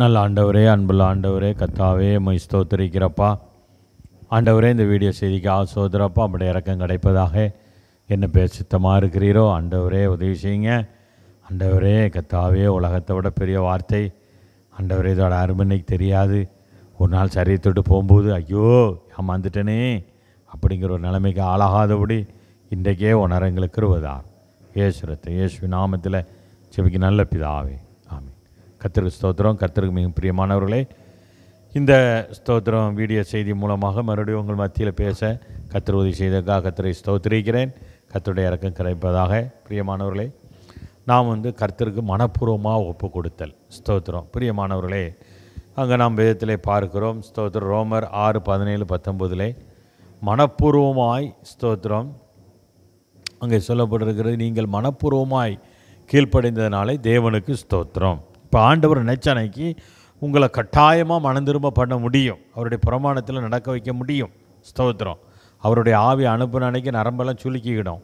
நல்ல ஆண்டவரே அன்புள்ள ஆண்டவரே கத்தாவே மை ஸ்தோத்திரிக்கிறப்பா ஆண்டவரே இந்த வீடியோ செய்திக்கு ஆசோதரப்பா அப்படி இறக்கம் கிடைப்பதாக என்ன பேசுத்தமாக இருக்கிறீரோ ஆண்டவரே உதவி செய்யுங்க ஆண்டவரே கத்தாவே உலகத்தை விட பெரிய வார்த்தை ஆண்டவரே இதோட அருமனைக்கு தெரியாது ஒரு நாள் சரியத்தொட்டு போகும்போது ஐயோ ஏமாந்துட்டனே அப்படிங்கிற ஒரு நிலைமைக்கு ஆளாகாதபடி இன்றைக்கே உணரங்களுக்கு இருவதா ஏசுரத்தை இயேசு நாமத்தில் செவிக்கு நல்ல பிதாவே கத்திரிக்கு ஸ்தோத்திரம் கத்திரிக்கு மிகவும் பிரியமானவர்களே இந்த ஸ்தோத்திரம் வீடியோ செய்தி மூலமாக மறுபடியும் உங்கள் மத்தியில் பேச கத்திர உதவி செய்ததற்காக கத்திரை ஸ்தோத்திரிக்கிறேன் கத்தருடைய இறக்கம் கிடைப்பதாக பிரியமானவர்களே நாம் வந்து கர்த்தருக்கு மனப்பூர்வமாக ஒப்பு கொடுத்தல் ஸ்தோத்திரம் பிரியமானவர்களே அங்கே நாம் விதத்தில் பார்க்கிறோம் ஸ்தோத்திரம் ரோமர் ஆறு பதினேழு பத்தொம்போதில் மனப்பூர்வமாய் ஸ்தோத்திரம் அங்கே சொல்லப்பட்டிருக்கிறது நீங்கள் மனப்பூர்வமாய் கீழ்ப்படைந்ததினாலே தேவனுக்கு ஸ்தோத்திரம் இப்போ ஆண்டவர் நினச்ச உங்களை கட்டாயமாக மனந்திரும்ப பண்ண முடியும் அவருடைய பிரமாணத்தில் நடக்க வைக்க முடியும் ஸ்தோத்திரம் அவருடைய ஆவி அனுப்புன அன்னைக்கு நரம்பெல்லாம் சுலுக்கிக்கிடும்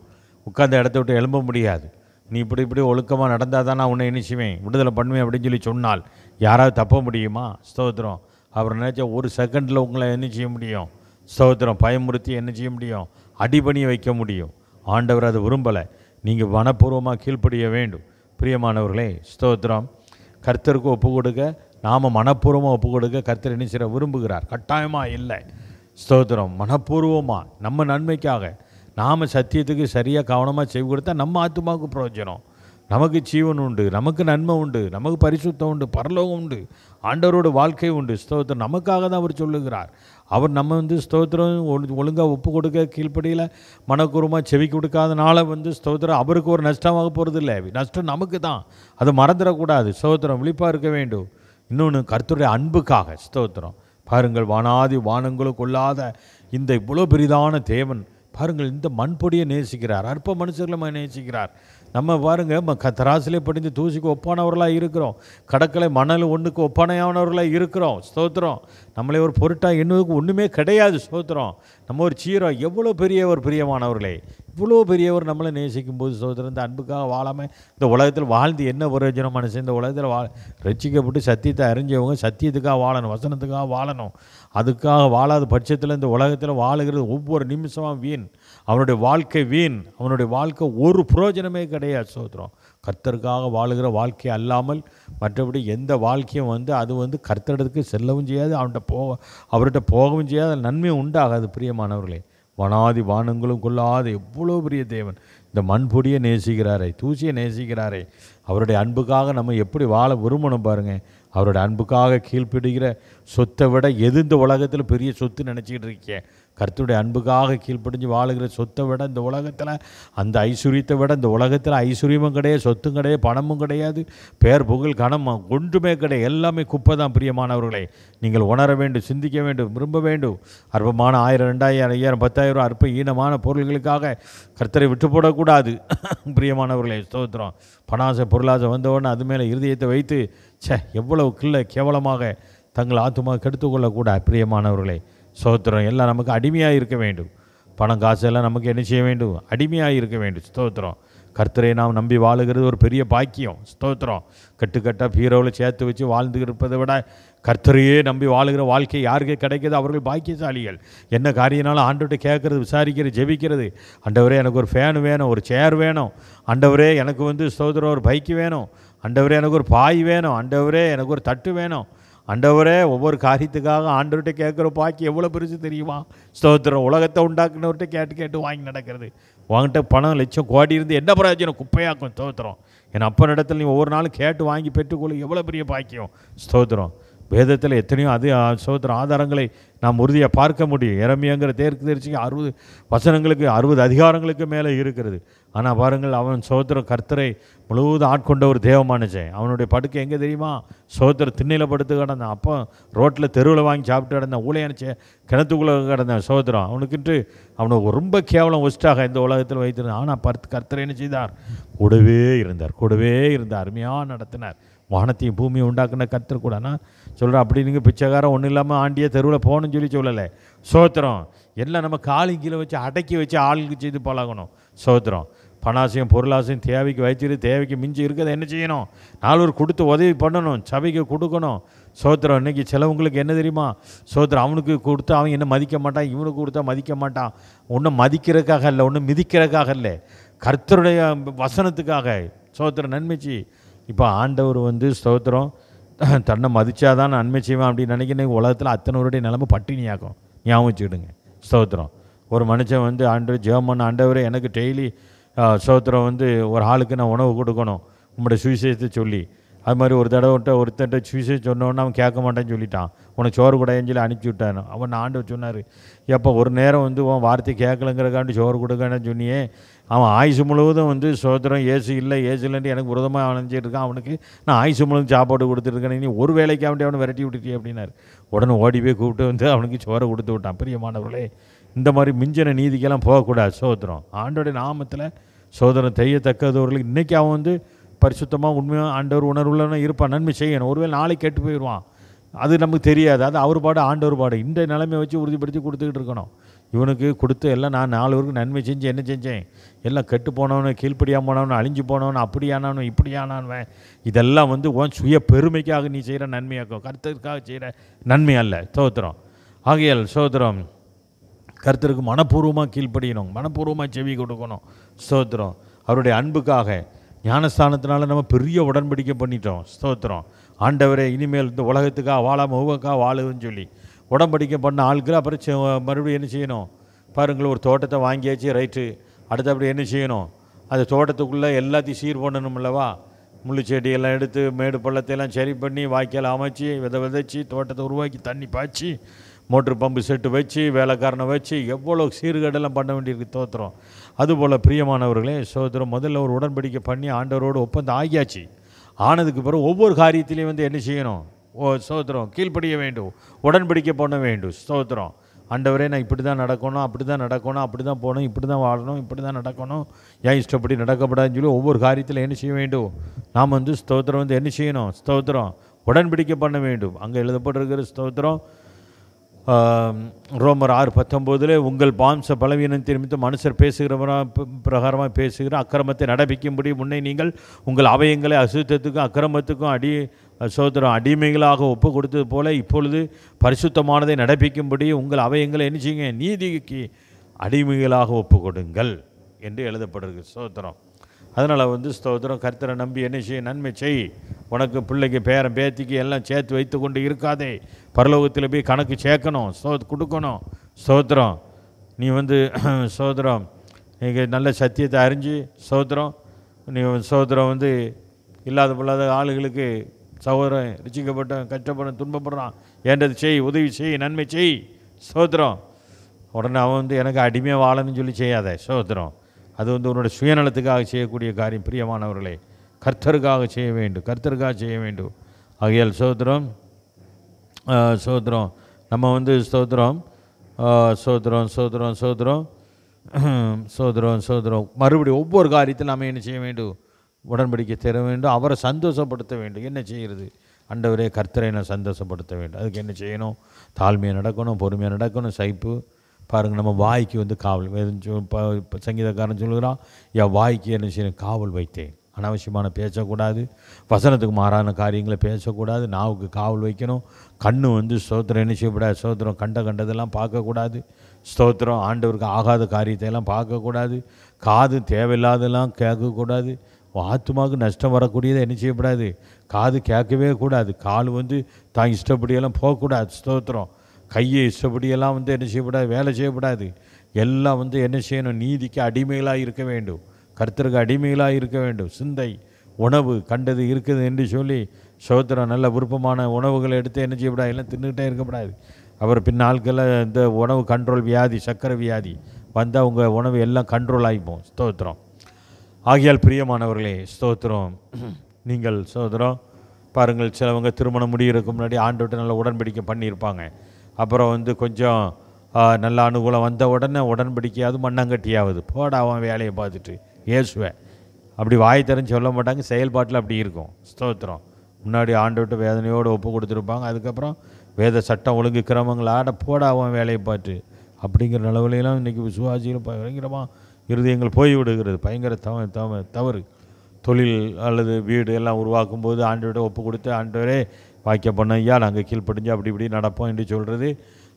உட்காந்து இடத்த விட்டு எழும்ப முடியாது நீ இப்படி இப்படி ஒழுக்கமாக நடந்தால் தான் நான் உன்னை இணைச்சுவேன் விடுதலை பண்ணுவேன் அப்படின்னு சொல்லி சொன்னால் யாராவது தப்ப முடியுமா ஸ்தோத்திரம் அவர் நினச்சா ஒரு செகண்டில் உங்களை என்ன செய்ய முடியும் ஸ்தோத்திரம் பயமுறுத்தி என்ன செய்ய முடியும் அடிபணியை வைக்க முடியும் ஆண்டவர் அதை விரும்பலை நீங்கள் மனப்பூர்வமாக கீழ்ப்படிய வேண்டும் பிரியமானவர்களே ஸ்தோத்திரம் கர்த்தருக்கு ஒப்பு கொடுக்க நாம் மனப்பூர்வமாக ஒப்பு கொடுக்க கர்த்தர் என்ன செய்ய விரும்புகிறார் கட்டாயமாக இல்லை ஸ்தோத்திரம் மனப்பூர்வமாக நம்ம நன்மைக்காக நாம் சத்தியத்துக்கு சரியாக கவனமாக செய்ய கொடுத்தா நம்ம ஆத்மாவுக்கு பிரயோஜனம் நமக்கு ஜீவன் உண்டு நமக்கு நன்மை உண்டு நமக்கு பரிசுத்தம் உண்டு பரலோகம் உண்டு ஆண்டவரோட வாழ்க்கை உண்டு ஸ்தோத்திரம் நமக்காக தான் அவர் சொல்லுகிறார் அவர் நம்ம வந்து ஸ்தோத்திரம் ஒழுங்காக ஒப்பு கொடுக்க கீழ்ப்படியில் மனக்கூறமாக செவி கொடுக்காதனால வந்து ஸ்தோத்திரம் அவருக்கு ஒரு நஷ்டமாக போகிறது இல்லை நஷ்டம் நமக்கு தான் அதை மறந்துடக்கூடாது ஸ்தோத்திரம் விழிப்பாக இருக்க வேண்டும் இன்னொன்று கருத்துடைய அன்புக்காக ஸ்தோத்திரம் பாருங்கள் வானாதி வானங்களும் கொள்ளாத இந்த இவ்வளோ பெரிதான தேவன் பாருங்கள் இந்த மண்பொடியை நேசிக்கிறார் அற்ப மனுஷர்களை நேசிக்கிறார் நம்ம பாருங்கள் க தராசிலே படிந்து தூசிக்கு ஒப்பானவர்களாக இருக்கிறோம் கடற்கரை மணல் ஒன்றுக்கு ஒப்பானையானவர்களாக இருக்கிறோம் ஸ்தோத்திரம் நம்மளை ஒரு பொருட்டாக எண்ணுவதுக்கு ஒன்றுமே கிடையாது சோதரம் நம்ம ஒரு சீரம் எவ்வளோ பெரியவர் பிரியமானவர்களே இவ்வளோ பெரியவர் நம்மளை நேசிக்கும் போது சோதரம் இந்த அன்புக்காக வாழாமல் இந்த உலகத்தில் வாழ்ந்து என்ன பிரயோஜனம் மனுஷன் இந்த உலகத்தில் வா ரசிக்கப்பட்டு சத்தியத்தை அறிஞ்சவங்க சத்தியத்துக்காக வாழணும் வசனத்துக்காக வாழணும் அதுக்காக வாழாத பட்சத்தில் இந்த உலகத்தில் வாழுகிறது ஒவ்வொரு நிமிஷமும் வீண் அவனுடைய வாழ்க்கை வீண் அவனுடைய வாழ்க்கை ஒரு புரோஜனமே கிடையாது சோதரம் கர்த்தருக்காக வாழுகிற வாழ்க்கை அல்லாமல் மற்றபடி எந்த வாழ்க்கையும் வந்து அது வந்து கர்த்தரிடத்துக்கு செல்லவும் செய்யாது அவன்கிட்ட போக அவர்கிட்ட போகவும் செய்யாது நன்மை உண்டாகாது பிரியமானவர்களே வனாதி வானங்களும் கொள்ளாத எவ்வளோ பெரிய தேவன் இந்த மண்புடியை நேசிக்கிறாரே தூசியை நேசிக்கிறாரே அவருடைய அன்புக்காக நம்ம எப்படி வாழ விரும்பணும் பாருங்கள் அவருடைய அன்புக்காக கீழ்ப்பிடுகிற சொத்தை விட எது இந்த உலகத்தில் பெரிய சொத்து நினச்சிக்கிட்டு இருக்கேன் கர்த்தருடைய அன்புக்காக கீழ்ப்படிஞ்சு வாழுகிற சொத்தை விட இந்த உலகத்தில் அந்த ஐஸ்வர்யத்தை விட இந்த உலகத்தில் ஐஸ்வர்யமும் கிடையாது சொத்தும் கிடையாது பணமும் கிடையாது பேர் புகழ் கணம் ஒன்றுமே கிடையாது எல்லாமே குப்பை தான் பிரியமானவர்களை நீங்கள் உணர வேண்டும் சிந்திக்க வேண்டும் விரும்ப வேண்டும் அற்பமான ஆயிரம் ரெண்டாயிரம் ஐயாயிரம் பத்தாயிரம் ரூபா அற்ப ஈனமான பொருள்களுக்காக கர்த்தரை விட்டு போடக்கூடாது பிரியமானவர்களை ஸ்தோத்திரம் பணாசை பொருளாசை வந்தவொடனே அது மேலே இருதயத்தை வைத்து சே எவ்வளவு கிள்ள கேவலமாக தங்கள் ஆத்துமாக கெடுத்துக்கொள்ளக்கூடாது பிரியமானவர்களை ஸ்தோத்திரம் எல்லாம் நமக்கு அடிமையாக இருக்க வேண்டும் பணம் காசு எல்லாம் நமக்கு என்ன செய்ய வேண்டும் அடிமையாக இருக்க வேண்டும் ஸ்தோத்திரம் கர்த்தரை நாம் நம்பி வாழுகிறது ஒரு பெரிய பாக்கியம் ஸ்தோத்திரம் கட்டுக்கட்டாக பீரோவில் சேர்த்து வச்சு வாழ்ந்து இருப்பதை விட கர்த்தரையே நம்பி வாழுகிற வாழ்க்கை யாருக்கு கிடைக்கிது அவர்கள் பாக்கியசாலிகள் என்ன காரியனாலும் ஆண்டோட்ட கேட்குறது விசாரிக்கிறது ஜெபிக்கிறது அண்டவரே எனக்கு ஒரு ஃபேன் வேணும் ஒரு சேர் வேணும் அண்டவரே எனக்கு வந்து ஸ்தோத்திரம் ஒரு பைக்கு வேணும் அண்டவரே எனக்கு ஒரு பாய் வேணும் அண்டவரே எனக்கு ஒரு தட்டு வேணும் அண்டவரே ஒவ்வொரு காரியத்துக்காக ஆண்டவர்கிட்ட கேட்குற பாக்கி எவ்வளோ பெருசு தெரியுமா ஸ்தோத்திரம் உலகத்தை உண்டாக்குனவர்கிட்ட கேட்டு கேட்டு வாங்கி நடக்கிறது வாங்கிட்ட பணம் லட்சம் கோடி இருந்து என்ன பிரயோஜனம் குப்பையாக்கும் ஸ்தோத்திரம் என் அப்பன் இடத்துல நீ ஒவ்வொரு நாளும் கேட்டு வாங்கி பெற்றுக்கொள்ள எவ்வளோ பெரிய பாக்கியம் ஸ்தோத்திரம் வேதத்தில் எத்தனையோ அது ஸ்தோத்திரம் ஆதாரங்களை நாம் உறுதியாக பார்க்க முடியும் இறமையாங்கிற தேர்க்கு தெரிச்சுக்கு அறுபது வசனங்களுக்கு அறுபது அதிகாரங்களுக்கு மேலே இருக்கிறது ஆனால் பாருங்கள் அவன் சோத்திர கர்த்தரை முழுவதும் ஆட்கொண்ட ஒரு தேவமானுச்சேன் அவனுடைய படுக்கை எங்கே தெரியுமா சோத்திர திண்ணையில் படுத்து கிடந்தான் அப்போ ரோட்டில் தெருவில் வாங்கி சாப்பிட்டு கிடந்தான் ஊழையனுச்சேன் கிணத்துக்குள்ளே கிடந்தான் சோத்திரம் அவனுக்குன்ட்டு அவனுக்கு ரொம்ப கேவலம் ஒஸ்ட்டாக இந்த உலகத்தில் வைத்திருந்தான் ஆனால் பர்த் கர்த்தரை என்ன செய்தார் கூடவே இருந்தார் கூடவே இருந்தார் அருமையாக நடத்தினார் வானத்தையும் பூமியும் உண்டாக்குன கத்தர் கூட நான் சொல்கிறேன் அப்படி நீங்கள் பிச்சைக்காரம் ஒன்றும் இல்லாமல் ஆண்டியே தெருவில் போகணும்னு சொல்லி சொல்லலை சோத்திரம் எல்லாம் நம்ம காலி கீழே வச்சு அடக்கி வச்சு ஆளுக்கு செய்து பழகணும் சோத்திரம் பணாசையும் பொருளாசையும் தேவைக்கு வைத்திரு தேவைக்கு மிஞ்சி இருக்கிறத என்ன செய்யணும் நாலூர் கொடுத்து உதவி பண்ணணும் சபைக்கு கொடுக்கணும் சோத்திரம் இன்றைக்கி சிலவங்களுக்கு என்ன தெரியுமா சோத்திரம் அவனுக்கு கொடுத்து அவன் என்ன மதிக்க மாட்டான் இவனுக்கு கொடுத்தா மதிக்க மாட்டான் ஒன்றும் மதிக்கிறதுக்காக இல்லை ஒன்றும் மிதிக்கிறதுக்காக இல்லை கர்த்தருடைய வசனத்துக்காக சோத்திரம் நன்மைச்சி இப்போ ஆண்டவர் வந்து ஸ்தோத்திரம் தன்னை மதித்தாதான் நன்மை செய்வேன் அப்படின்னு நினைக்கிறேன் உலகத்தில் அத்தனைவருடைய நிலமை பட்டினியாக்கும் ஞாபகம் வச்சுக்கிடுங்க ஸ்தோத்திரம் ஒரு மனுஷன் வந்து ஆண்டவர் ஜெர்மன் ஆண்டவர் எனக்கு டெய்லி ஸ்தோத்திரம் வந்து ஒரு ஆளுக்கு நான் உணவு கொடுக்கணும் உங்களுடைய சுவிசேஷத்தை சொல்லி அது மாதிரி ஒரு தடவை விட்ட ஒருத்தட்ட சுவிசை சொன்னோன்னு அவன் கேட்க மாட்டேன்னு சொல்லிட்டான் உனக்கு சோறு கூடையன்னு சொல்லி அனுப்பிச்சி விட்டான் அவன் ஆண்டு சொன்னார் எப்போ ஒரு நேரம் வந்து உன் வார்த்தை கேட்கலங்கிறக்காண்டி சோறு கொடுக்கன்னு சொன்னியே அவன் ஆயுசு முழுவதும் வந்து சோதரம் ஏசு இல்லை ஏசு இல்லைன்னு எனக்கு விரதமாக அவன் இருக்கான் அவனுக்கு நான் ஆயுசு முழுவதும் சாப்பாடு கொடுத்துருக்கேன் நீ ஒரு வேலைக்கு அவன் அவனை விரட்டி விட்டுட்டே அப்படின்னாரு உடனே ஓடி போய் கூப்பிட்டு வந்து அவனுக்கு சோறை கொடுத்து விட்டான் பிரியமானவர்களே இந்த மாதிரி மிஞ்சின நீதிக்கெல்லாம் போகக்கூடாது சோதரம் ஆண்டோடைய நாமத்தில் சோதரம் தெய்யத்தக்கதவர்களுக்கு இன்றைக்கி அவன் வந்து பரிசுத்தமாக உண்மையாக ஆண்டவர் உணர்வுள்ளவனாக இருப்பான் நன்மை செய்யணும் ஒருவேளை நாளைக்கு கெட்டு போயிடுவான் அது நமக்கு தெரியாது அது அவர் பாடு ஆண்டவர் பாடு இந்த நிலைமை வச்சு உறுதிப்படுத்தி கொடுத்துக்கிட்டு இருக்கணும் இவனுக்கு கொடுத்து எல்லாம் நான் நாலு பேருக்கு நன்மை செஞ்சு என்ன செஞ்சேன் எல்லாம் கெட்டு போனவனு கீழ்ப்படியாக போனவனு அழிஞ்சு போனவனு அப்படியானவனு இப்படியானவன் இதெல்லாம் வந்து உன் சுய பெருமைக்காக நீ செய்கிற நன்மையாக்கும் கருத்துக்காக செய்கிற நன்மை அல்ல சோத்திரம் ஆகையால் சோத்திரம் கருத்தருக்கு மனப்பூர்வமாக கீழ்ப்படியணும் மனப்பூர்வமாக செவி கொடுக்கணும் சோத்திரம் அவருடைய அன்புக்காக ஞானஸ்தானத்தினால நம்ம பெரிய உடன்படிக்கை பண்ணிட்டோம் ஸ்தோத்திரம் ஆண்டவரே இனிமேல் இந்த உலகத்துக்காக வாழா முகக்கா வாழுன்னு சொல்லி உடம்படிக்க பண்ண ஆளுக்கு அப்புறம் மறுபடியும் என்ன செய்யணும் பாருங்கள் ஒரு தோட்டத்தை வாங்கியாச்சு ரைட்டு அடுத்து அப்படி என்ன செய்யணும் அந்த தோட்டத்துக்குள்ளே எல்லாத்தையும் சீர் பண்ணணும் இல்லவா முள்ளுச்செடியெல்லாம் எடுத்து மேடு பள்ளத்தையெல்லாம் சரி பண்ணி வாய்க்கால் அமைச்சு விதை விதைச்சி தோட்டத்தை உருவாக்கி தண்ணி பாய்ச்சி மோட்ரு பம்பு செட்டு வச்சு வேலைக்காரனை வச்சு எவ்வளோ சீர்கேடெல்லாம் பண்ண வேண்டியிருக்கு தோத்துறோம் அதுபோல் பிரியமானவர்களே சோதரம் முதல்ல ஒரு உடன்படிக்கை பண்ணி ஆண்டவரோடு ஒப்பந்தம் ஆகியாச்சு ஆனதுக்கு பிறகு ஒவ்வொரு காரியத்திலையும் வந்து என்ன செய்யணும் ஓ சோதரம் கீழ்ப்படிய வேண்டும் உடன்படிக்கை பண்ண வேண்டும் சோதரம் ஆண்டவரே நான் இப்படி தான் நடக்கணும் அப்படி தான் நடக்கணும் அப்படி தான் போகணும் இப்படி தான் வாழணும் இப்படி தான் நடக்கணும் ஏன் இஷ்டப்படி நடக்கப்படாதுன்னு சொல்லி ஒவ்வொரு காரியத்தில் என்ன செய்ய வேண்டும் நாம் வந்து ஸ்தோத்திரம் வந்து என்ன செய்யணும் ஸ்தோத்திரம் உடன்பிடிக்க பண்ண வேண்டும் அங்கே எழுதப்பட்டிருக்கிற ஸ்தோத்திரம் ரோமர் ஆறு பத்தொம்போதில் உங்கள் மாம்ச பலவீனம் நிமித்தம் மனுஷர் பேசுகிறவராக பிரகாரமாக பேசுகிற அக்கிரமத்தை நடப்பிக்கும்படி முன்னே நீங்கள் உங்கள் அவயங்களை அசுத்தத்துக்கும் அக்கிரமத்துக்கும் அடி சோதரம் அடிமைகளாக ஒப்பு கொடுத்தது போல இப்பொழுது பரிசுத்தமானதை நடப்பிக்கும்படி உங்கள் அவயங்களை என்ன செய்யுங்க நீதிக்கு அடிமைகளாக ஒப்பு கொடுங்கள் என்று எழுதப்படுகிறது சோதரம் அதனால் வந்து ஸ்தோத்திரம் கர்த்தரை நம்பி என்ன செய்ய நன்மை செய் உனக்கு பிள்ளைக்கு பேரன் பேத்திக்கு எல்லாம் சேர்த்து வைத்து கொண்டு இருக்காதே பரலோகத்தில் போய் கணக்கு சேர்க்கணும் ஸ்தோத் கொடுக்கணும் ஸ்தோத்திரம் நீ வந்து சோதரம் நீங்கள் நல்ல சத்தியத்தை அறிஞ்சு சோதரம் நீ சோதரம் வந்து இல்லாத பொல்லாத ஆளுகளுக்கு சகோதரம் ரிச்சிக்கப்பட்டவன் கஷ்டப்படுறான் துன்பப்படுறான் ஏன்றது செய் உதவி செய் நன்மை செய் சோதரம் உடனே அவன் வந்து எனக்கு அடிமையாக வாழணும்னு சொல்லி செய்யாத சோதரம் அது வந்து உன்னோட சுயநலத்துக்காக செய்யக்கூடிய காரியம் பிரியமானவர்களே கர்த்தருக்காக செய்ய வேண்டும் கர்த்தருக்காக செய்ய வேண்டும் ஆகையால் சோத்திரம் சோத்திரம் நம்ம வந்து சோத்திரம் சோத்திரம் சோத்திரம் சோத்திரம் சோதரம் சோதரம் மறுபடியும் ஒவ்வொரு காரியத்தையும் நாம் என்ன செய்ய வேண்டும் உடன்படிக்கை தர வேண்டும் அவரை சந்தோஷப்படுத்த வேண்டும் என்ன செய்கிறது அண்டவரே கர்த்தரை நான் சந்தோஷப்படுத்த வேண்டும் அதுக்கு என்ன செய்யணும் தாழ்மையாக நடக்கணும் பொறுமையாக நடக்கணும் சைப்பு பாருங்கள் நம்ம வாய்க்கு வந்து காவல் சங்கீதக்காரன் சொல்லுகிறான் என் வாய்க்கு என்ன செய்யணும் காவல் வைத்தேன் அனாவசியமான பேசக்கூடாது வசனத்துக்கு மாறான காரியங்களை பேசக்கூடாது நாவுக்கு காவல் வைக்கணும் கண்ணு வந்து ஸ்தோத்திரம் என்ன செய்யக்கூடாது ஸ்தோத்திரம் கண்ட கண்டதெல்லாம் பார்க்கக்கூடாது ஸ்தோத்திரம் ஆண்டவருக்கு ஆகாத காரியத்தை எல்லாம் பார்க்கக்கூடாது காது தேவையில்லாதெல்லாம் கேட்கக்கூடாது ஆத்மாவுக்கு நஷ்டம் வரக்கூடியதை என்ன செய்யக்கூடாது காது கேட்கவே கூடாது கால் வந்து தான் இஷ்டப்படியெல்லாம் போகக்கூடாது ஸ்தோத்திரம் கையை இஷ்டப்படியெல்லாம் வந்து என்ன செய்யக்கூடாது வேலை செய்யக்கூடாது எல்லாம் வந்து என்ன செய்யணும் நீதிக்கு அடிமைகளாக இருக்க வேண்டும் கர்த்தருக்கு அடிமைகளாக இருக்க வேண்டும் சிந்தை உணவு கண்டது இருக்குது என்று சொல்லி சோத்திரம் நல்ல விருப்பமான உணவுகளை எடுத்து என்ன செய்யக்கூடாது எல்லாம் தின்னுக்கிட்டே இருக்கக்கூடாது அவர் பின்னாட்களில் இந்த உணவு கண்ட்ரோல் வியாதி சர்க்கரை வியாதி வந்தால் உங்கள் உணவு எல்லாம் கண்ட்ரோல் ஆகிப்போம் ஸ்தோத்திரம் ஆகியால் பிரியமானவர்களே ஸ்தோத்திரம் நீங்கள் சோதரம் பாருங்கள் சிலவங்க திருமணம் முடிகிறதுக்கு முன்னாடி ஆண்டு விட்டு நல்ல உடன்படிக்கை பண்ணியிருப்பாங்க அப்புறம் வந்து கொஞ்சம் நல்ல அனுகூலம் வந்த உடனே உடன்படிக்கையாவது மண்ணங்கட்டியாவது போட அவன் வேலையை பார்த்துட்டு ஏசுவேன் அப்படி வாய் திறந்து சொல்ல மாட்டாங்க செயல்பாட்டில் அப்படி இருக்கும் ஸ்தோத்திரம் முன்னாடி விட்டு வேதனையோடு ஒப்பு கொடுத்துருப்பாங்க அதுக்கப்புறம் வேத சட்டம் ஒழுங்கு கிரமங்களாட போட அவன் வேலையை பார்த்து அப்படிங்கிற நிலவிலையெல்லாம் இன்றைக்கி விசுவாசிகள் பயங்கரமாக இருதயங்கள் போய் விடுகிறது பயங்கர தவ தவ தவறு தொழில் அல்லது வீடு எல்லாம் உருவாக்கும் போது விட்டு ஒப்பு கொடுத்து ஆண்டவரே வாக்கிய பண்ண ஐயா நாங்கள் கீழ்ப்படிஞ்சு அப்படி இப்படி நடப்போம் என்று சொல்கிறது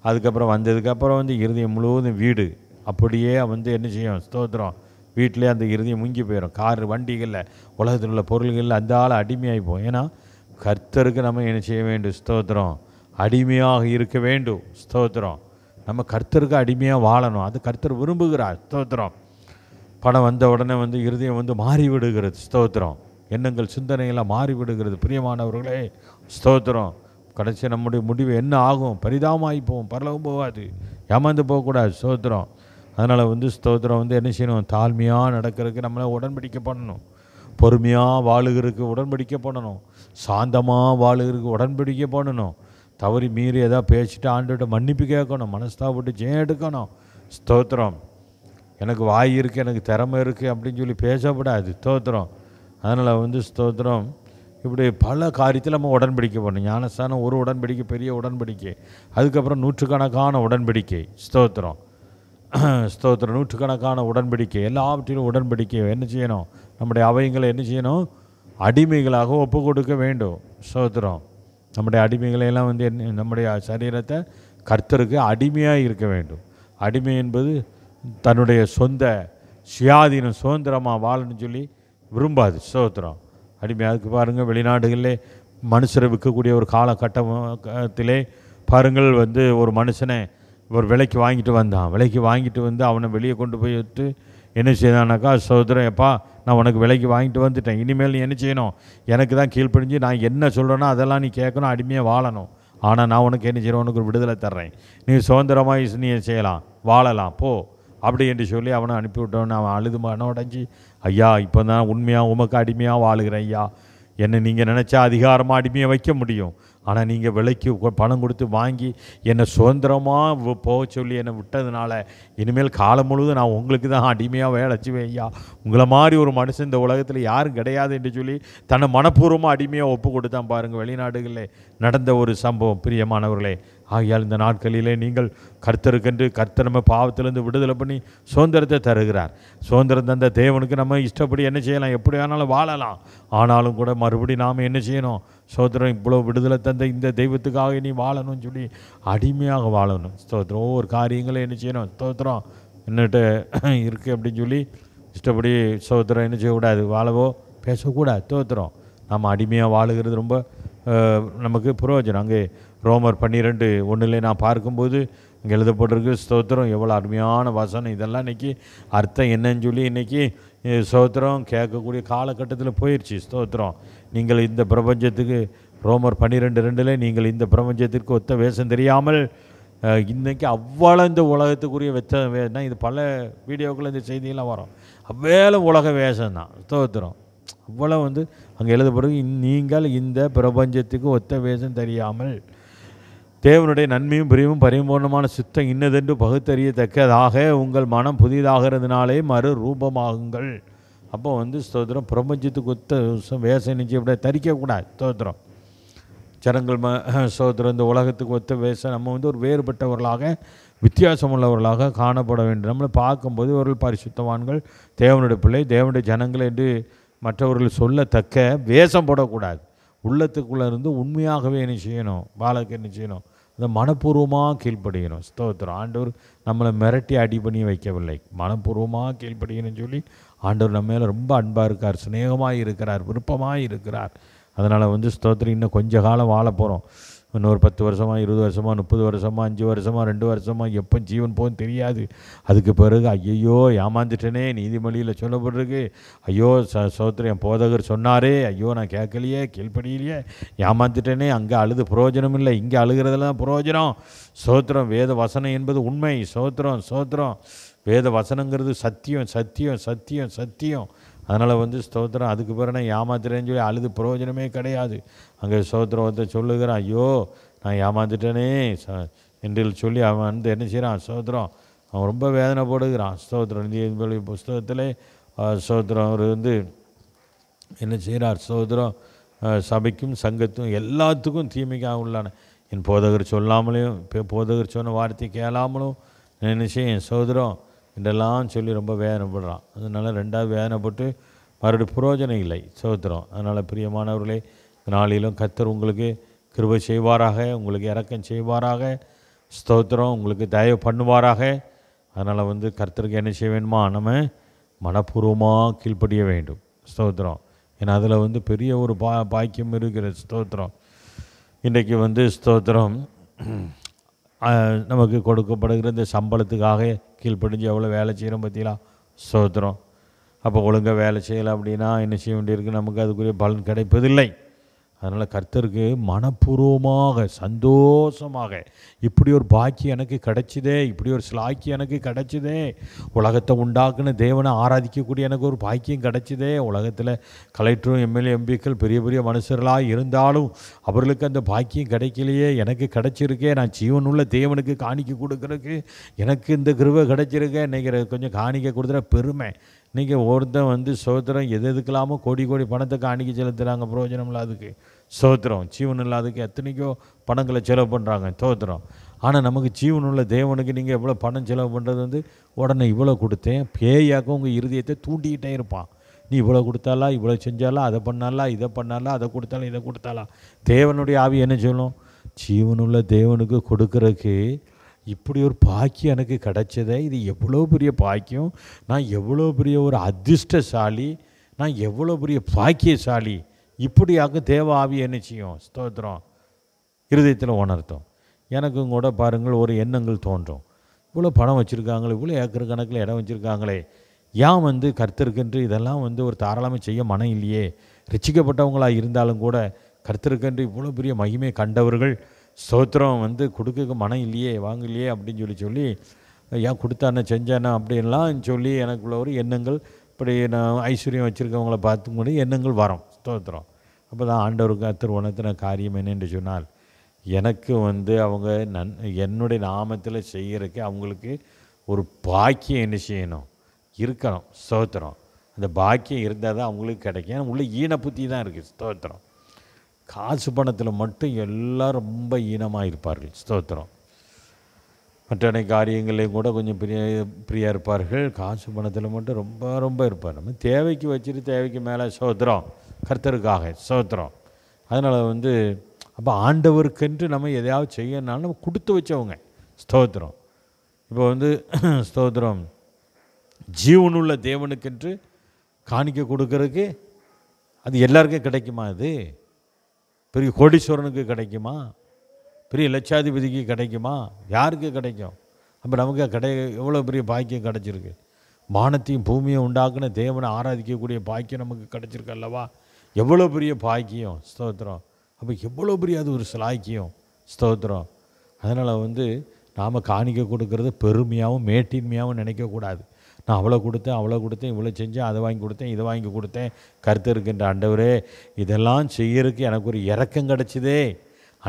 அதுக்கப்புறம் வந்ததுக்கப்புறம் வந்து இருதயம் முழுவதும் வீடு அப்படியே வந்து என்ன செய்யும் ஸ்தோத்திரம் வீட்டிலே அந்த இறுதியை முங்கி போயிடும் கார் வண்டிகளில் உலகத்தில் உள்ள பொருள்களில் அந்த ஆள் அடிமையாகிப்போம் ஏன்னா கர்த்தருக்கு நம்ம என்ன செய்ய வேண்டும் ஸ்தோத்திரம் அடிமையாக இருக்க வேண்டும் ஸ்தோத்திரம் நம்ம கர்த்தருக்கு அடிமையாக வாழணும் அது கர்த்தர் விரும்புகிறார் ஸ்தோத்திரம் பணம் வந்த உடனே வந்து இருதயம் வந்து மாறிவிடுகிறது ஸ்தோத்திரம் எண்ணங்கள் சிந்தனையெல்லாம் மாறிவிடுகிறது பிரியமானவர்களே ஸ்தோத்திரம் கடைசி நம்முடைய முடிவு என்ன ஆகும் பரிதாபமாகி போவோம் பரலவும் போகாது ஏமாந்து போகக்கூடாது ஸ்தோத்திரம் அதனால் வந்து ஸ்தோத்திரம் வந்து என்ன செய்யணும் தாழ்மையாக நடக்கிறதுக்கு நம்மளை உடன்படிக்கை பண்ணணும் பொறுமையாக வாழுகிறதுக்கு உடன்படிக்கை பண்ணணும் சாந்தமாக வாழுகிறதுக்கு உடன்படிக்கை பண்ணணும் தவறி மீறி எதா பேசிட்டு ஆண்டுகிட்ட மன்னிப்பு கேட்கணும் போட்டு ஜெயம் எடுக்கணும் ஸ்தோத்திரம் எனக்கு வாய் இருக்குது எனக்கு திறமை இருக்குது அப்படின்னு சொல்லி பேசக்கூடாது ஸ்தோத்திரம் அதனால் வந்து ஸ்தோத்திரம் இப்படி பல காரியத்தில் நம்ம உடன்படிக்கை பண்ணணும் ஞானஸ்தானம் ஒரு உடன்படிக்கை பெரிய உடன்படிக்கை அதுக்கப்புறம் நூற்றுக்கணக்கான உடன்படிக்கை ஸ்தோத்திரம் ஸ்தோத்திரம் நூற்றுக்கணக்கான உடன்படிக்கை எல்லாவற்றிலும் உடன்படிக்கை என்ன செய்யணும் நம்முடைய அவைங்களை என்ன செய்யணும் அடிமைகளாக ஒப்பு கொடுக்க வேண்டும் ஸ்தோத்திரம் நம்முடைய அடிமைகளையெல்லாம் வந்து என்ன நம்முடைய சரீரத்தை கர்த்தருக்கு அடிமையாக இருக்க வேண்டும் அடிமை என்பது தன்னுடைய சொந்த சுயாதீனம் சுதந்திரமாக வாழணும்னு சொல்லி விரும்பாது அடிமையாக அதுக்கு பாருங்கள் வெளிநாடுகளிலே மனுஷரை விற்கக்கூடிய ஒரு காலகட்டத்திலே பாருங்கள் வந்து ஒரு மனுஷனை ஒரு விலைக்கு வாங்கிட்டு வந்தான் விலைக்கு வாங்கிட்டு வந்து அவனை வெளியே கொண்டு போய் விட்டு என்ன செய்தானாக்கா சோதரம் எப்பா நான் உனக்கு விலைக்கு வாங்கிட்டு வந்துட்டேன் இனிமேல் நீ என்ன செய்யணும் எனக்கு தான் கீழ்ப்படிஞ்சு நான் என்ன சொல்கிறேனோ அதெல்லாம் நீ கேட்கணும் அடிமையாக வாழணும் ஆனால் நான் உனக்கு என்ன செய்கிறேன் உனக்கு ஒரு விடுதலை தர்றேன் நீ சுதந்திரமாக நீ செய்யலாம் வாழலாம் போ அப்படி என்று சொல்லி அவனை அனுப்பிவிட்டவன் அவன் அழுது மன உடஞ்சி ஐயா இப்போ தான் உண்மையாக உமக்கு அடிமையாக வாழுகிறேன் ஐயா என்னை நீங்கள் நினச்சா அதிகாரமாக அடிமையாக வைக்க முடியும் ஆனால் நீங்கள் விலைக்கு பணம் கொடுத்து வாங்கி என்னை சுதந்திரமாக போக சொல்லி என்னை விட்டதுனால இனிமேல் காலம் முழுவதும் நான் உங்களுக்கு தான் அடிமையாக வேலைச்சுவேன் ஐயா உங்களை மாதிரி ஒரு மனுஷன் இந்த உலகத்தில் யாரும் கிடையாது என்று சொல்லி தன்னை மனப்பூர்வமாக அடிமையாக ஒப்பு கொடுத்தான் பாருங்கள் வெளிநாடுகளில் நடந்த ஒரு சம்பவம் பிரியமானவர்களே ஆகையால் இந்த நாட்களிலே நீங்கள் கர்த்தருக்கென்று கர்த்தர் நம்ம பாவத்திலேருந்து விடுதலை பண்ணி சுதந்திரத்தை தருகிறார் சுதந்திரம் தந்த தேவனுக்கு நம்ம இஷ்டப்படி என்ன செய்யலாம் எப்படி வேணாலும் வாழலாம் ஆனாலும் கூட மறுபடி நாம் என்ன செய்யணும் சோதரம் இவ்வளோ விடுதலை தந்த இந்த தெய்வத்துக்காக நீ வாழணும்னு சொல்லி அடிமையாக வாழணும் ஸ்தோத்திரம் ஒவ்வொரு காரியங்களும் என்ன செய்யணும் ஸ்தோத்திரம் என்னட்டு இருக்குது அப்படின்னு சொல்லி இஷ்டப்படி சோதரம் என்ன செய்யக்கூடாது வாழவோ பேசக்கூடாது ஸ்தோத்திரம் நம்ம அடிமையாக வாழுகிறது ரொம்ப நமக்கு பிரயோஜனம் அங்கே ரோமர் பன்னிரெண்டு ஒன்றில் நான் பார்க்கும்போது இங்கே எழுதப்பட்டிருக்கு ஸ்தோத்திரம் எவ்வளோ அருமையான வசனம் இதெல்லாம் இன்றைக்கி அர்த்தம் என்னன்னு சொல்லி இன்றைக்கி ஸ்தோத்திரம் கேட்கக்கூடிய காலகட்டத்தில் போயிடுச்சு ஸ்தோத்திரம் நீங்கள் இந்த பிரபஞ்சத்துக்கு ரோமர் பன்னிரெண்டு ரெண்டில் நீங்கள் இந்த பிரபஞ்சத்திற்கு ஒத்த வேஷம் தெரியாமல் இன்றைக்கி அவ்வளோ இந்த உலகத்துக்குரிய வெச்ச இது பல வீடியோக்களில் இந்த செய்தியெல்லாம் வரும் அவ்வளோ உலக வேஷம் தான் ஸ்தோத்திரம் அவ்வளோ வந்து அங்கே எழுத நீங்கள் இந்த பிரபஞ்சத்துக்கு ஒத்த வேஷம் தெரியாமல் தேவனுடைய நன்மையும் பிரிவும் பரிபூர்ணமான சித்தம் இன்னதென்று பகுத்தறியத்தக்கதாக உங்கள் மனம் புதிதாகிறதுனாலே மறு ரூபமாகுங்கள் அப்போ வந்து ஸ்தோத்திரம் பிரபஞ்சத்துக்கு ஒத்த வேஷம் நிச்சய இப்படி தரிக்கக்கூடாது ஸ்தோத்திரம் ஜனங்கள் ம சோதரம் இந்த உலகத்துக்கு ஒத்த வேஷம் நம்ம வந்து ஒரு வேறுபட்டவர்களாக வித்தியாசம் உள்ளவர்களாக காணப்பட வேண்டும் நம்மளை பார்க்கும்போது இவர்கள் பரிசுத்தவான்கள் தேவனுடைய பிள்ளை தேவனுடைய ஜனங்கள் என்று மற்றவர்கள் சொல்லத்தக்க வேஷம் போடக்கூடாது உள்ளத்துக்குள்ளே இருந்து உண்மையாகவே என்ன செய்யணும் பாலக்கு என்ன செய்யணும் இந்த மனப்பூர்வமாக கீழ்ப்படுகிறோம் ஸ்தோத்திரம் ஆண்டவர் நம்மளை மிரட்டி அடி பண்ணி வைக்கவில்லை மனப்பூர்வமாக கீழ்ப்படுகிறோன்னு சொல்லி ஆண்டவர் நம்ம மேலே ரொம்ப அன்பாக இருக்கார் சிநேகமாக இருக்கிறார் விருப்பமாக இருக்கிறார் அதனால் வந்து ஸ்தோத்திரம் இன்னும் கொஞ்ச காலம் வாழ போகிறோம் இன்னொரு பத்து வருஷமாக இருபது வருஷமாக முப்பது வருஷமாக அஞ்சு வருஷமாக ரெண்டு வருஷமாக எப்போ ஜீவன் போகும் தெரியாது அதுக்கு பிறகு ஐயோ ஏமாந்துட்டேனே நீதிமொழியில் சொல்லப்படுறதுக்கு ஐயோ ச என் போதகர் சொன்னாரே ஐயோ நான் கேட்கலையே கேள்படியிலையே ஏமாந்துட்டேனே அங்கே அழுது பிரயோஜனம் இல்லை இங்கே அழுகிறதுல தான் பிரயோஜனம் சோத்திரம் வேத வசனம் என்பது உண்மை சோத்திரம் சோத்திரம் வேத வசனங்கிறது சத்தியம் சத்தியம் சத்தியம் சத்தியம் அதனால் வந்து ஸ்தோத்திரம் அதுக்கு பிறகு நான் ஏமாத்துறேன்னு சொல்லி அழுது பிரயோஜனமே கிடையாது அங்கே ஸ்தோத்திரத்தை சொல்லுகிறான் ஐயோ நான் ஏமாந்துட்டேனே என்று சொல்லி அவன் வந்து என்ன செய்கிறான் ஸ்தோத்திரம் அவன் ரொம்ப வேதனை போடுகிறான் ஸ்தோத்திரம் நீதிபதி புஸ்தகத்தில் ஸ்தோத்திரம் அவர் வந்து என்ன செய்கிறார் ஸ்தோத்திரம் சபைக்கும் சங்கத்தும் எல்லாத்துக்கும் தீமைக்காக உள்ளான என் போதகர் சொல்லாமலையும் போதகர் சொன்ன வார்த்தை கேளாமலும் என்ன செய்யும் சோதரம் என்றெல்லாம் சொல்லி ரொம்ப வேதனைப்படுறான் அதனால் ரெண்டாவது வேதனைப்பட்டு மறுபடியும் புரோஜனம் இல்லை சோத்திரம் அதனால் பிரியமானவர்களே நாளிலும் கத்தர் உங்களுக்கு கிருபை செய்வாராக உங்களுக்கு இறக்கம் செய்வாராக ஸ்தோத்திரம் உங்களுக்கு தயவு பண்ணுவாராக அதனால் வந்து கர்த்தருக்கு என்ன செய்ய வேணுமா நம்ம மனப்பூர்வமாக கீழ்ப்படிய வேண்டும் ஸ்தோத்திரம் ஏன்னா அதில் வந்து பெரிய ஒரு பா பாக்கியம் இருக்கிற ஸ்தோத்திரம் இன்றைக்கு வந்து ஸ்தோத்திரம் நமக்கு கொடுக்கப்படுகிற இந்த சம்பளத்துக்காக கீழ்ப்படிஞ்சு எவ்வளோ வேலை செய்கிறோம் பற்றிலாம் சோத்திரம் அப்போ ஒழுங்காக வேலை செய்யலை அப்படின்னா என்ன செய்ய வேண்டியிருக்கு நமக்கு அதுக்குரிய பலன் கிடைப்பதில்லை அதனால் கர்த்தருக்கு மனப்பூர்வமாக சந்தோஷமாக இப்படி ஒரு பாக்கி எனக்கு கிடைச்சிதே இப்படி ஒரு ஸ்லாக்கி எனக்கு கிடைச்சிதே உலகத்தை உண்டாக்குன தேவனை ஆராதிக்கக்கூடிய எனக்கு ஒரு பாக்கியம் கிடைச்சிதே உலகத்தில் கலெக்டரும் எம்எல்ஏ எம்பிக்கள் பெரிய பெரிய மனுஷர்களாக இருந்தாலும் அவர்களுக்கு அந்த பாக்கியம் கிடைக்கலையே எனக்கு கிடைச்சிருக்கே நான் உள்ள தேவனுக்கு காணிக்க கொடுக்கறதுக்கு எனக்கு இந்த கிருவை கிடைச்சிருக்கேன் நினைக்கிற கொஞ்சம் காணிக்க கொடுத்துற பெருமை இன்றைக்கி ஒருத்தன் வந்து சோத்திரம் எது எதுக்கெல்லாமோ கோடி கோடி பணத்தை காணிக்க செலுத்துகிறாங்க பிரயோஜனம் இல்லாததுக்கு சோத்திரம் ஜீவன் இல்லாததுக்கு எத்தனைக்கோ பணங்களை செலவு பண்ணுறாங்க சோத்திரம் ஆனால் நமக்கு ஜீவன் உள்ள தேவனுக்கு நீங்கள் எவ்வளோ பணம் செலவு பண்ணுறது வந்து உடனே இவ்வளோ கொடுத்தேன் பேயாக்க உங்கள் இருதயத்தை தூண்டிக்கிட்டே இருப்பான் நீ இவ்வளோ கொடுத்தாலா இவ்வளோ செஞ்சாலா அதை பண்ணாலா இதை பண்ணாலா அதை கொடுத்தாலும் இதை கொடுத்தாலா தேவனுடைய ஆவி என்ன சொல்லும் ஜீவனுள்ள தேவனுக்கு கொடுக்கறதுக்கு இப்படி ஒரு பாக்கியம் எனக்கு கிடச்சதே இது எவ்வளோ பெரிய பாக்கியம் நான் எவ்வளோ பெரிய ஒரு அதிர்ஷ்டசாலி நான் எவ்வளோ பெரிய பாக்கியசாலி இப்படியாக தேவ ஆவி என்ன செய்யும் ஸ்தோத்திரம் இருதயத்தில் உணர்த்தும் எனக்கும் கூட பாருங்கள் ஒரு எண்ணங்கள் தோன்றும் இவ்வளோ பணம் வச்சுருக்காங்களே இவ்வளோ ஏக்கர் கணக்கில் இடம் வச்சுருக்காங்களே ஏன் வந்து கருத்திருக்கின்ற இதெல்லாம் வந்து ஒரு தாராளமாக செய்ய மனம் இல்லையே ரசிக்கப்பட்டவங்களாக இருந்தாலும் கூட கருத்திருக்கின்ற இவ்வளோ பெரிய மகிமை கண்டவர்கள் ஸ்தோத்திரம் வந்து கொடுக்க மனம் இல்லையே வாங்கலையே அப்படின்னு சொல்லி சொல்லி ஏன் கொடுத்தானே செஞ்சானே அப்படின்லாம் சொல்லி எனக்குள்ள ஒரு எண்ணங்கள் இப்படி நான் ஐஸ்வர்யம் வச்சுருக்கவங்கள பார்த்து கூட எண்ணங்கள் வரும் ஸ்தோத்திரம் அப்போ தான் ஆண்டவருக்கு திருவனத்தின காரியம் என்னென்று சொன்னால் எனக்கு வந்து அவங்க நன் என்னுடைய நாமத்தில் செய்கிறக்கு அவங்களுக்கு ஒரு பாக்கியம் என்ன செய்யணும் இருக்கணும் ஸ்தோத்திரம் அந்த பாக்கியம் இருந்தால் தான் அவங்களுக்கு கிடைக்கும் உள்ளே ஈன புத்தி தான் இருக்குது ஸ்தோத்திரம் காசு பணத்தில் மட்டும் எல்லாம் ரொம்ப ஈனமாக இருப்பார்கள் ஸ்தோத்திரம் மற்ற காரியங்களையும் கூட கொஞ்சம் பிரிய பிரியாக இருப்பார்கள் காசு பணத்தில் மட்டும் ரொம்ப ரொம்ப இருப்பார் நம்ம தேவைக்கு வச்சுட்டு தேவைக்கு மேலே சோத்திரம் கர்த்தருக்காக சோத்திரம் அதனால் வந்து அப்போ ஆண்டவருக்கென்று நம்ம எதையாவது செய்யணும்னாலும் நம்ம கொடுத்து வச்சவங்க ஸ்தோத்திரம் இப்போ வந்து ஸ்தோத்திரம் ஜீவனுள்ள தேவனுக்கென்று காணிக்க கொடுக்கறதுக்கு அது எல்லாருக்கும் கிடைக்குமா அது பெரிய கோடீஸ்வரனுக்கு கிடைக்குமா பெரிய லட்சாதிபதிக்கு கிடைக்குமா யாருக்கு கிடைக்கும் அப்போ நமக்கு கிடை எவ்வளோ பெரிய பாக்கியம் கிடச்சிருக்கு வானத்தையும் பூமியை உண்டாக்குன தேவனை ஆராதிக்கக்கூடிய பாக்கியம் நமக்கு கிடச்சிருக்கு அல்லவா எவ்வளோ பெரிய பாக்கியம் ஸ்தோத்திரம் அப்போ எவ்வளோ பெரிய அது ஒரு சிலாக்கியம் ஸ்தோத்திரம் அதனால் வந்து நாம் காணிக்க கொடுக்கறது பெருமையாகவும் மேட்டின்மையாகவும் நினைக்கக்கூடாது நான் அவ்வளோ கொடுத்தேன் அவ்வளோ கொடுத்தேன் இவ்வளோ செஞ்சேன் அதை வாங்கி கொடுத்தேன் இதை வாங்கி கொடுத்தேன் கருத்து இருக்கின்ற அண்டவரே இதெல்லாம் செய்யறதுக்கு எனக்கு ஒரு இறக்கம் கிடச்சிதே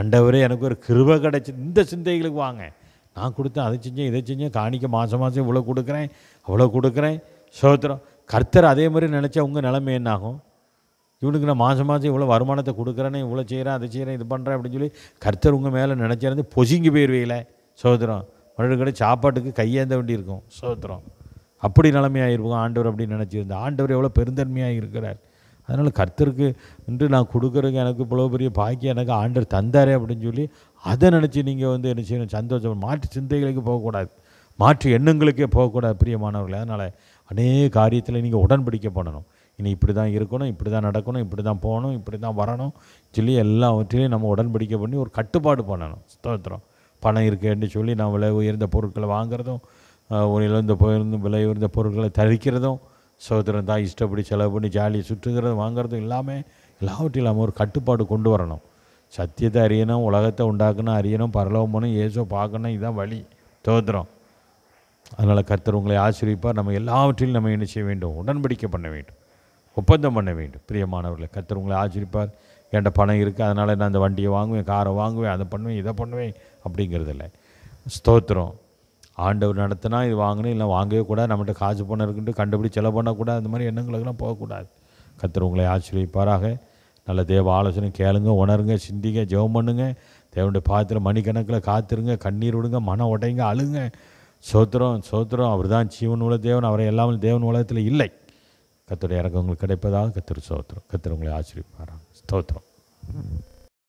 அண்டவரே எனக்கு ஒரு கிருப கிடச்சிது இந்த சிந்தைகளுக்கு வாங்க நான் கொடுத்தேன் அதை செஞ்சேன் இதை செஞ்சேன் காணிக்க மாதம் மாதம் இவ்வளோ கொடுக்குறேன் அவ்வளோ கொடுக்குறேன் சோத்திரம் கர்த்தர் அதே மாதிரி நினச்சா உங்கள் நிலைமை என்னாகும் இவனுக்கு நான் மாதம் மாதம் இவ்வளோ வருமானத்தை கொடுக்குறேன்னு இவ்வளோ செய்கிறேன் அதை செய்கிறேன் இது பண்ணுறேன் அப்படின்னு சொல்லி கர்த்தர் உங்கள் மேலே நினச்சிருந்து பொசிங்கி போயிடுவீங்களே சோதரம் மறுபடியும் சாப்பாட்டுக்கு கையேந்த வேண்டியிருக்கும் சோதரம் அப்படி நிலைமையாக ஆண்டவர் அப்படின்னு நினச்சிருந்த ஆண்டவர் எவ்வளோ பெருந்தன்மையாக இருக்கிறார் அதனால் கர்த்தருக்கு இன்று நான் கொடுக்குறதுக்கு எனக்கு இவ்வளோ பெரிய பாக்கி எனக்கு ஆண்டர் தந்தாரே அப்படின்னு சொல்லி அதை நினச்சி நீங்கள் வந்து என்ன செய்யணும் சந்தோஷம் மாற்று சிந்தைகளுக்கு போகக்கூடாது மாற்று எண்ணங்களுக்கே போகக்கூடாது பிரியமானவர்களே அதனால் அநேக காரியத்தில் நீங்கள் உடன்படிக்க பண்ணணும் இனி இப்படி தான் இருக்கணும் இப்படி தான் நடக்கணும் இப்படி தான் போகணும் இப்படி தான் வரணும் சொல்லி எல்லாவற்றிலையும் நம்ம உடன்படிக்கை பண்ணி ஒரு கட்டுப்பாடு பண்ணணும் ஸ்தோத்திரம் பணம் இருக்கேன்னு சொல்லி நான் விலை உயர்ந்த பொருட்களை வாங்குறதும் உயிரிழந்த போயிருந்து விலை உயர்ந்த பொருட்களை தரிக்கிறதும் சோதரம் தான் இஷ்டப்படி செலவு பண்ணி ஜாலியை சுற்றுகிறதும் வாங்குறதும் இல்லாமல் எல்லாவற்றிலும் நம்ம ஒரு கட்டுப்பாடு கொண்டு வரணும் சத்தியத்தை அறியணும் உலகத்தை உண்டாக்கணும் அறியணும் பரலவம் பண்ணும் ஏசோ பார்க்கணும் இதுதான் வழி தோதரம் அதனால் கர்த்தர் உங்களை ஆசிரியப்பார் நம்ம எல்லாவற்றிலும் நம்ம என்ன செய்ய வேண்டும் உடன்படிக்கை பண்ண வேண்டும் ஒப்பந்தம் பண்ண வேண்டும் பிரியமானவர்களை கர்த்தர் உங்களை ஆசிரியப்பார் என்கிட்ட பணம் இருக்குது அதனால் நான் அந்த வண்டியை வாங்குவேன் காரை வாங்குவேன் அதை பண்ணுவேன் இதை பண்ணுவேன் அப்படிங்கிறதில்ல ஸ்தோத்திரம் ஆண்டவர் நடத்தினா இது வாங்கினேன் இல்லை வாங்கவே கூடாது நம்மகிட்ட காசு போன இருக்குன்ட்டு கண்டுபிடி செலவு பண்ணக்கூடாது அந்த மாதிரி எண்ணங்களுக்கெல்லாம் போகக்கூடாது கத்தர் உங்களை ஆசிரியப்பாராக நல்ல தேவ ஆலோசனை கேளுங்க உணருங்க சிந்திங்க ஜெபம் பண்ணுங்க தேவனுடைய பாத்திரம் மணிக்கணக்கில் காத்துருங்க கண்ணீர் விடுங்க மனம் உடைங்க அழுங்க சோத்திரம் சோத்திரம் அவர் தான் ஜீவன் உள்ள தேவன் அவரை எல்லாமே தேவன் உலகத்தில் இல்லை கத்தோடைய இறக்கம் உங்களுக்கு கிடைப்பதாக கத்திர சோத்திரம் கத்திர உங்களை ஆசிரியப்பாராங்க ஸ்தோத்திரம்